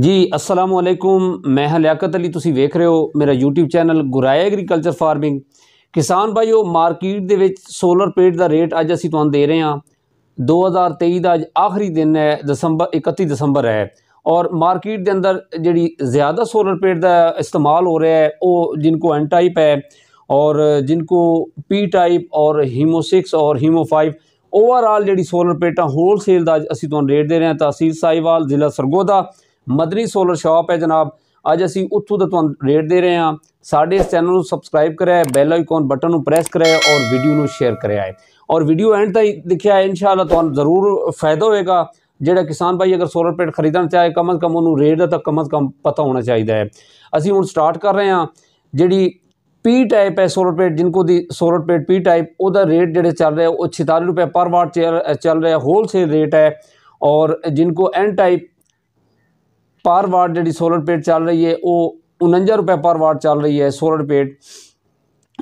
ਜੀ ਅਸਲਾਮ ਅਲੈਕੁਮ ਮੈਂ ਹਲਿਆਕਤ ਅਲੀ ਤੁਸੀਂ ਵੇਖ ਰਹੇ ਹੋ ਮੇਰਾ YouTube channel Guraye agriculture farming ਕਿਸਾਨ ਭਾਈਓ ਮਾਰਕੀਟ ਦੇ ਵਿੱਚ ਸੋਲਰ ਪੇਟ ਦਾ ਰੇਟ ਅੱਜ ਅਸੀਂ ਤੁਹਾਨੂੰ ਦੇ ਰਹੇ ਹਾਂ 2023 ਦਾ ਅੱਜ ਆਖਰੀ ਦਿਨ ਹੈ ਦਸੰਬਰ 31 ਦਸੰਬਰ ਹੈ ਔਰ ਮਾਰਕੀਟ ਦੇ ਅੰਦਰ ਜਿਹੜੀ ਜ਼ਿਆਦਾ ਸੋਲਰ ਪੇਟ ਦਾ ਇਸਤੇਮਾਲ ਹੋ ਰਿਹਾ ਹੈ ਉਹ ਜਿੰਨ ਕੋ ਐਨ ਟਾਈਪ ਹੈ ਔਰ ਜਿੰਨ ਕੋ ਪੀ ਟਾਈਪ ਔਰ ਹੀਮੋ 6 ਔਰ ਹੀਮੋ 5 ਓਵਰਆਲ ਜਿਹੜੀ ਸੋਲਰ ਪੇਟਾਂ ਹੋਲਸੇਲ ਦਾ ਅਸੀਂ ਤੁਹਾਨੂੰ ਰੇਟ ਦੇ ਰਹੇ ਹਾਂ ਤਹਿਸੀਲ ਸਾਈਵਾਲ ਜ਼ਿਲ੍ਹਾ ਸਰਗੋਦਾ ਮਦਨੀ ਸੋਲਰ ਸ਼ਾਪ ਹੈ ਜਨਾਬ ਅੱਜ ਅਸੀਂ ਉੱਥੋਂ ਦਾ ਤੁਹਾਨੂੰ ਰੇਟ ਦੇ ਰਹੇ ਹਾਂ ਸਾਡੇ ਇਸ ਚੈਨਲ ਨੂੰ ਸਬਸਕ੍ਰਾਈਬ ਕਰਿਆ ਹੈ ਬੈਲ ਆਈਕਨ ਬਟਨ ਨੂੰ ਪ੍ਰੈਸ ਕਰਿਆ ਹੈ ਔਰ ਵੀਡੀਓ ਨੂੰ ਸ਼ੇਅਰ ਕਰਿਆ ਹੈ ਔਰ ਵੀਡੀਓ ਐਂਡ ਤੱਕ ਦੇਖਿਆ ਇਨਸ਼ਾਅੱਲਾ ਤੁਹਾਨੂੰ ਜ਼ਰੂਰ ਫਾਇਦਾ ਹੋਏਗਾ ਜਿਹੜਾ ਕਿਸਾਨ ਭਾਈ ਅਗਰ ਸੋਲਰ ਪਲੇਟ ਖਰੀਦਣਾ ਚਾਹੇ ਕਮ ਅਜ਼ ਕਮ ਉਹਨੂੰ ਰੇਟ ਦਾ ਤਾਂ ਕਮ ਅਜ਼ ਕਮ ਪਤਾ ਹੋਣਾ ਚਾਹੀਦਾ ਹੈ ਅਸੀਂ ਹੁਣ ਸਟਾਰਟ ਕਰ ਰਹੇ ਹਾਂ ਜਿਹੜੀ ਪੀ ਟਾਈਪ ਹੈ ਸੋਲਰ ਪਲੇਟ ਜਿੰਨ ਕੋ ਦੀ ਸੋਲਰ ਪਲੇਟ ਪੀ ਟਾਈਪ ਉਹਦਾ ਰੇਟ ਜਿਹੜੇ ਚੱਲ ਰਿਹਾ ਉਹ 46 ਰੁਪਏ ਪਰ ਵਾਟ ਚੱਲ ਰਿਹਾ ਹੋਲਸੇਲ ਰੇਟ ਹੈ और जिनको एन टाइप ਪਰ ਵਾਟ ਜਿਹੜੀ ਸੋਲਰ ਪਲੇਟ ਚੱਲ ਰਹੀ ਹੈ ਉਹ 49 ਰੁਪਏ ਪਰ ਵਾਟ ਚੱਲ ਰਹੀ ਹੈ ਸੋਲਰ ਪਲੇਟ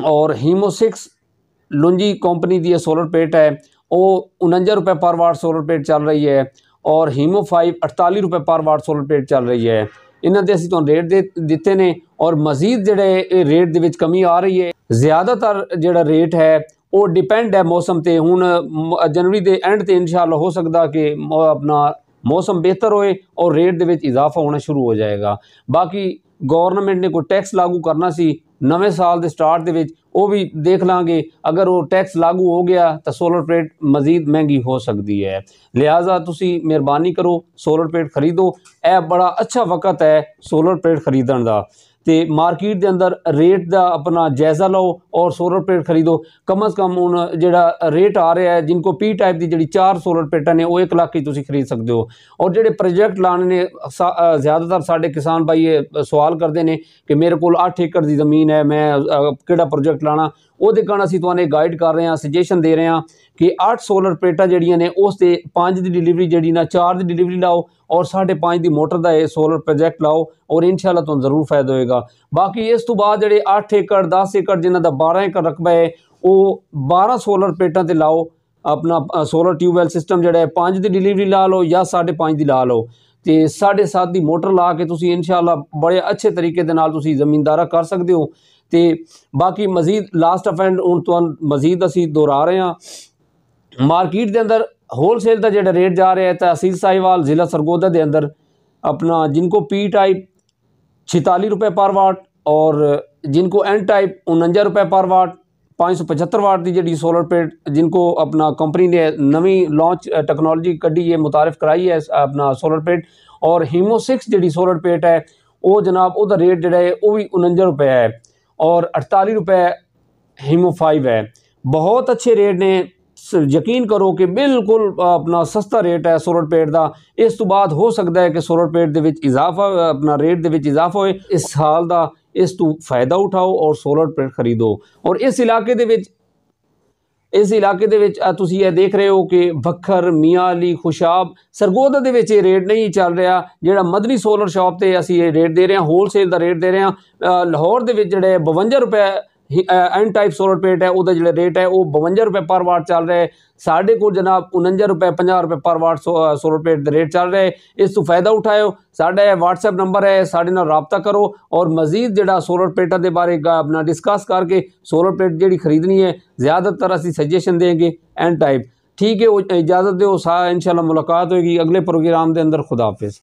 ਔਰ ਹੀਮੋਸਿਕਸ ਲੁੰਜੀ ਕੰਪਨੀ ਦੀ ਇਹ ਸੋਲਰ ਪਲੇਟ ਹੈ ਉਹ 49 ਰੁਪਏ ਪਰ ਵਾਟ ਸੋਲਰ ਪਲੇਟ ਚੱਲ ਰਹੀ ਹੈ ਔਰ ਹੀਮੋ 5 48 ਰੁਪਏ ਪਰ ਵਾਟ ਸੋਲਰ ਪਲੇਟ ਚੱਲ ਰਹੀ ਹੈ ਇਹਨਾਂ ਦੇ ਅਸੀਂ ਤੁਹਾਨੂੰ ਰੇਟ ਦੇ ਦਿੱਤੇ ਨੇ ਔਰ ਮਜ਼ੀਦ ਜਿਹੜੇ ਰੇਟ ਦੇ ਵਿੱਚ ਕਮੀ ਆ ਰਹੀ ਹੈ ਜ਼ਿਆਦਾਤਰ ਜਿਹੜਾ ਰੇਟ ਹੈ ਉਹ ਡਿਪੈਂਡ ਹੈ ਮੌਸਮ ਤੇ ਹੁਣ ਜਨਵਰੀ ਦੇ ਐਂਡ ਤੇ ਇਨਸ਼ਾਅੱਲਾ ਹੋ ਸਕਦਾ ਕਿ ਆਪਣਾ मौसम बेहतर होए और रेट के इजाफा होना शुरू हो जाएगा बाकी गवर्नमेंट ने कोई टैक्स लागू करना सी नवे साल के स्टार्ट भी देख लाँगे अगर वो टैक्स लागू हो गया तो सोलर प्लेट मजीद महंगी हो सकती है लिहाजा तुम मेहरबानी करो सोलर प्लेट खरीदो यह बड़ा अच्छा वक्त है सोलर प्लेट खरीद का ਤੇ ਮਾਰਕੀਟ ਦੇ ਅੰਦਰ ਰੇਟ ਦਾ ਆਪਣਾ ਜਾਇਜ਼ਾ ਲਓ ਔਰ ਸੋਲਰ ਪਲੇਟ ਖਰੀਦੋ ਕਮ ਸੇ ਕਮ ਉਹ ਜਿਹੜਾ ਰੇਟ ਆ ਰਿਹਾ ਹੈ ਕੋ ਪੀ ਟਾਈਪ ਦੀ ਜਿਹੜੀ ਚਾਰ ਸੋਲਰ ਪਲੇਟਾਂ ਨੇ ਉਹ 1 ਲੱਖ ਦੀ ਤੁਸੀਂ ਖਰੀਦ ਸਕਦੇ ਹੋ ਔਰ ਜਿਹੜੇ ਪ੍ਰੋਜੈਕਟ ਲਾਣੇ ਨੇ ਜ਼ਿਆਦਾਤਰ ਸਾਡੇ ਕਿਸਾਨ ਭਾਈ ਇਹ ਸਵਾਲ ਕਰਦੇ ਨੇ ਕਿ ਮੇਰੇ ਕੋਲ 8 ਏਕੜ ਦੀ ਜ਼ਮੀਨ ਹੈ ਮੈਂ ਕਿਹੜਾ ਪ੍ਰੋਜੈਕਟ ਲਾਣਾ ਉਹਦੇ ਕਾਰਨ ਅਸੀਂ ਤੁਹਾਨੂੰ ਗਾਈਡ ਕਰ ਰਹੇ ਹਾਂ ਸੁਜੈਸ਼ਨ ਦੇ ਰਹੇ ਹਾਂ ਕਿ 8 ਸੋਲਰ ਪਲੇਟਾਂ ਜਿਹੜੀਆਂ ਨੇ ਉਸ ਤੇ 5 ਦੀ ਡਿਲੀਵਰੀ ਜਿਹੜੀ ਨਾ 4 ਦੀ ਡਿਲੀਵਰੀ ਲਾਓ ਔਰ 5.5 ਦੀ ਮੋਟਰ ਦਾ ਇਹ ਸੋਲਰ ਪ੍ਰੋਜੈਕਟ ਲਾਓ ਔਰ ਇਨਸ਼ਾਅੱਲਾ ਤੁਹਾਨੂੰ ਜ਼ਰੂਰ ਫਾਇਦਾ ਹੋਏਗਾ ਬਾਕੀ ਇਸ ਤੋਂ ਬਾਅਦ ਜਿਹੜੇ 8 ਏਕੜ 10 ਏਕੜ ਜਿਨ੍ਹਾਂ ਦਾ 12 ਏਕੜ ਰਕਬਾ ਹੈ ਉਹ 12 ਸੋਲਰ ਪੇਟਾਂ ਤੇ ਲਾਓ ਆਪਣਾ ਸੋਲਰ ਟਿਊਬਵੈਲ ਸਿਸਟਮ ਜਿਹੜਾ ਹੈ 5 ਦੀ ਡਿਲੀਵਰੀ ਲਾ ਲਓ ਜਾਂ 5.5 ਦੀ ਲਾ ਲਓ ਤੇ 7.5 ਦੀ ਮੋਟਰ ਲਾ ਕੇ ਤੁਸੀਂ ਇਨਸ਼ਾਅੱਲਾ ਬੜੇ ਅੱਛੇ ਤਰੀਕੇ ਦੇ ਨਾਲ ਤੁਸੀਂ ਜ਼ਮੀਨਦਾਰਾ ਕਰ ਸਕਦੇ ਹੋ ਤੇ ਬਾਕੀ ਮਜ਼ੀਦ ਲਾਸਟ ਆਫ ਐਂਡ ਹੁਣ ਤੁਹਾਨੂੰ ਮਜ਼ੀਦ ਅਸੀਂ ਦੁਹਰਾ ਰਹੇ ਹਾਂ ਮਾਰਕੀਟ ਦੇ ਅੰਦਰ होलसेल का जो रेट जा रहा है तहसील साहिवाल जिला सरगोदा के अंदर अपना जिनको पी टाइप छताली रुपए पर वाट और जिनको एन टाइप उन्जा रुपए पर वाट पाँच सौ पचहत्तर वाट की जी सोलर प्लेट जिनको अपना कंपनी ने नवी लॉन्च टेक्नोलॉजी क्ढी है मुतारफ कराई है अपना सोलर प्लेट और हीमो सिक्स जी सोलर प्लेट है वो जनाब वह रेट जोड़ा है वह भी उन्जा रुपये है और अठताली रुपये हीमो फाइव है बहुत अच्छे रेट ने ਯਕੀਨ ਕਰੋ ਕਿ ਬਿਲਕੁਲ ਆਪਣਾ ਸਸਤਾ ਰੇਟ ਹੈ ਸੋਲਰ ਪੇਟ ਦਾ ਇਸ ਤੋਂ ਬਾਅਦ ਹੋ ਸਕਦਾ ਹੈ ਕਿ ਸੋਲਰ ਪੇਟ ਦੇ ਵਿੱਚ ਇਜ਼ਾਫਾ ਆਪਣਾ ਰੇਟ ਦੇ ਵਿੱਚ ਇਜ਼ਾਫਾ ਹੋਏ ਇਸ ਸਾਲ ਦਾ ਇਸ ਤੋਂ ਫਾਇਦਾ ਉਠਾਓ ਔਰ ਸੋਲਰ ਪੇਟ ਖਰੀਦੋ ਔਰ ਇਸ ਇਲਾਕੇ ਦੇ ਵਿੱਚ ਇਸ ਇਲਾਕੇ ਦੇ ਵਿੱਚ ਤੁਸੀਂ ਇਹ ਦੇਖ ਰਹੇ ਹੋ ਕਿ ਵੱਖਰ ਮੀਆਂ ਅਲੀ ਖੁਸ਼ਾਬ ਸਰਗੋਦਾ ਦੇ ਵਿੱਚ ਇਹ ਰੇਟ ਨਹੀਂ ਚੱਲ ਰਿਹਾ ਜਿਹੜਾ ਮਦਨੀ ਸੋਲਰ ਸ਼ਾਪ ਤੇ ਅਸੀਂ ਇਹ ਰੇਟ ਦੇ ਰਹੇ ਹਾਂ ਹੋਲਸੇਲ ਦਾ ਰੇਟ ਦੇ ਰਹੇ ਹਾਂ ਲਾਹੌਰ ਦੇ ਵਿੱਚ ਜਿਹੜੇ 52 ਰੁਪਏ एन टाइप सोलर प्लेट है वह जो रेट है वह बवंजा रुपये पर वाट चल रहा है साढ़े को जनाब उन्जा रुपये पाँह रुपये पर watt so solar plate rate चल रहा है इस फायदा उठाओ साढ़ा वट्सएप नंबर है साढ़े नाबता करो और मजीद जरा सोलर प्लेटा के बारे अपना डिस्कस करके सोलर प्लेट जी खरीदनी है ज़्यादातर असं सजेशन देंगे एन टाइप ठीक है इजाजत दो सा इन शाला मुलाकात होगी अगले प्रोग्राम के अंदर खुदाफिज